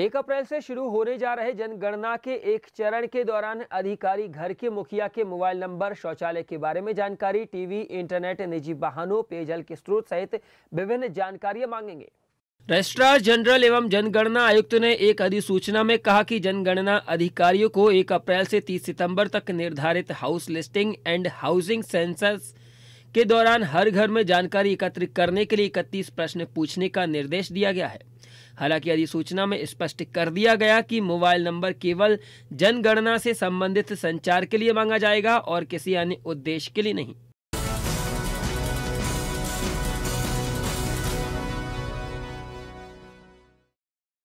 एक अप्रैल से शुरू होने जा रहे जनगणना के एक चरण के दौरान अधिकारी घर के मुखिया के मोबाइल नंबर शौचालय के बारे में जानकारी टीवी इंटरनेट निजी वाहनों पेयजल के स्रोत सहित विभिन्न जानकारियां मांगेंगे रजिस्ट्रार जनरल एवं जनगणना आयुक्त ने एक अधिसूचना में कहा कि जनगणना अधिकारियों को एक अप्रैल से तीस सितम्बर तक निर्धारित house listing and housing census के दौरान हर घर में जानकारी एकत्रित करने के लिए इकतीस प्रश्न पूछने का निर्देश दिया गया है हालांकि अधिसूचना में स्पष्ट कर दिया गया कि मोबाइल नंबर केवल जनगणना से संबंधित संचार के लिए मांगा जाएगा और किसी अन्य उद्देश्य के लिए नहीं